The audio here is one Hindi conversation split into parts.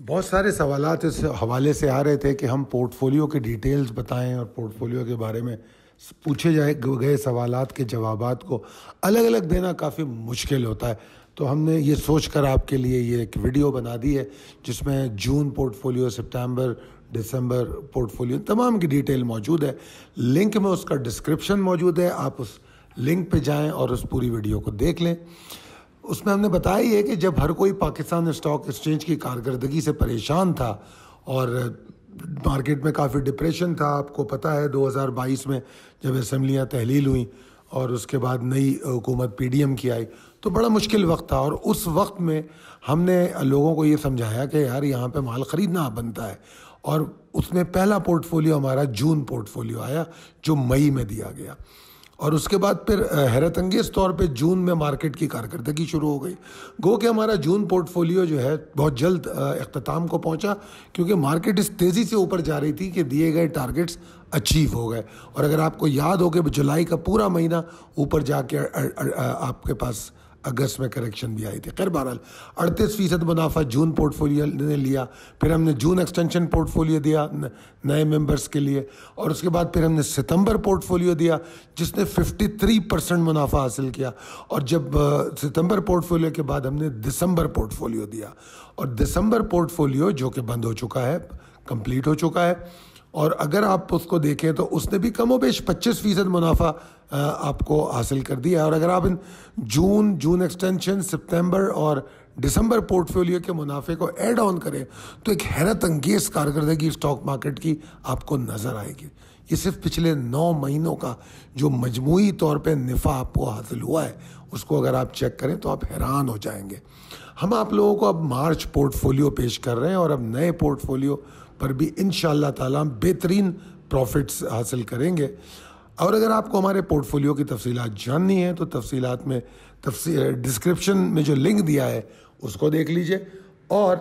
बहुत सारे सवाल इस हवाले से आ रहे थे कि हम पोर्टफोलियो के डिटेल्स बताएं और पोर्टफोलियो के बारे में पूछे जाए गए सवाल के जवाब को अलग अलग देना काफ़ी मुश्किल होता है तो हमने ये सोच कर आपके लिए ये एक वीडियो बना दी है जिसमें जून पोर्टफोलियो सितंबर दिसंबर पोर्टफोलियो तमाम की डिटेल मौजूद है लिंक में उसका डिस्क्रिप्शन मौजूद है आप उस लिंक पे जाएं और उस पूरी वीडियो को देख लें उसमें हमने बताया ही है कि जब हर कोई पाकिस्तान स्टॉक एक्सचेंज की कारकर्दगी से परेशान था और मार्केट में काफ़ी डिप्रेशन था आपको पता है 2022 में जब असम्बलियाँ तहलील हुई और उसके बाद नई हुकूमत पी की आई तो बड़ा मुश्किल वक्त था और उस वक्त में हमने लोगों को ये समझाया कि यार यहाँ पे माल ख़रीदना बनता है और उसमें पहला पोर्टफोलियो हमारा जून पोर्टफोलियो आया जो मई में दिया गया और उसके बाद फिर हैरत अंगेज़ तौर पे जून में मार्केट की कारकर्दगी शुरू हो गई गो कि हमारा जून पोर्टफोलियो जो है बहुत जल्द अख्ताम को पहुंचा क्योंकि मार्केट इस तेज़ी से ऊपर जा रही थी कि दिए गए टारगेट्स अचीव हो गए और अगर आपको याद हो कि जुलाई का पूरा महीना ऊपर जाके आपके पास अगस्त में करेक्शन भी आई थी खैर बहरहाल अड़तीस फीसद मुनाफा जून पोर्टफोलियो ने लिया फिर हमने जून एक्सटेंशन पोर्टफोलियो दिया नए मेंबर्स के लिए और उसके बाद फिर हमने सितंबर पोर्टफोलियो दिया जिसने 53 परसेंट मुनाफा हासिल किया और जब सितंबर पोर्टफोलियो के बाद हमने दिसंबर पोर्टफोलियो दिया और दिसंबर पोर्टफोलियो जो कि बंद हो चुका है कंप्लीट हो चुका है और अगर आप उसको देखें तो उसने भी कमो बेश पच्चीस फ़ीसद मुनाफा आपको हासिल कर दिया और अगर आप इन जून जून एक्सटेंशन सितंबर और दिसंबर पोर्टफोलियो के मुनाफे को ऐड ऑन करें तो एक हैरत अंगेज कारकर्दगी स्टॉक मार्केट की आपको नज़र आएगी ये सिर्फ पिछले नौ महीनों का जो मजमू तौर पर नफा आपको हासिल हुआ है उसको अगर आप चेक करें तो आप हैरान हो जाएंगे हम आप लोगों को अब मार्च पोर्टफोलियो पेश कर रहे हैं और अब नए पोर्टफोलियो पर भी इन ताला हम बेहतरीन प्रॉफिट्स हासिल करेंगे और अगर आपको हमारे पोर्टफोलियो की तफसीलात जाननी है तो तफसीलात में तफसी डिस्क्रिप्शन में जो लिंक दिया है उसको देख लीजिए और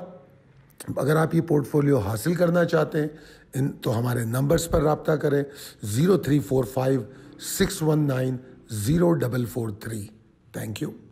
अगर आप ये पोर्टफोलियो हासिल करना चाहते हैं इन तो हमारे नंबर्स पर रबता करें zero three four five six one nine zero double four three thank you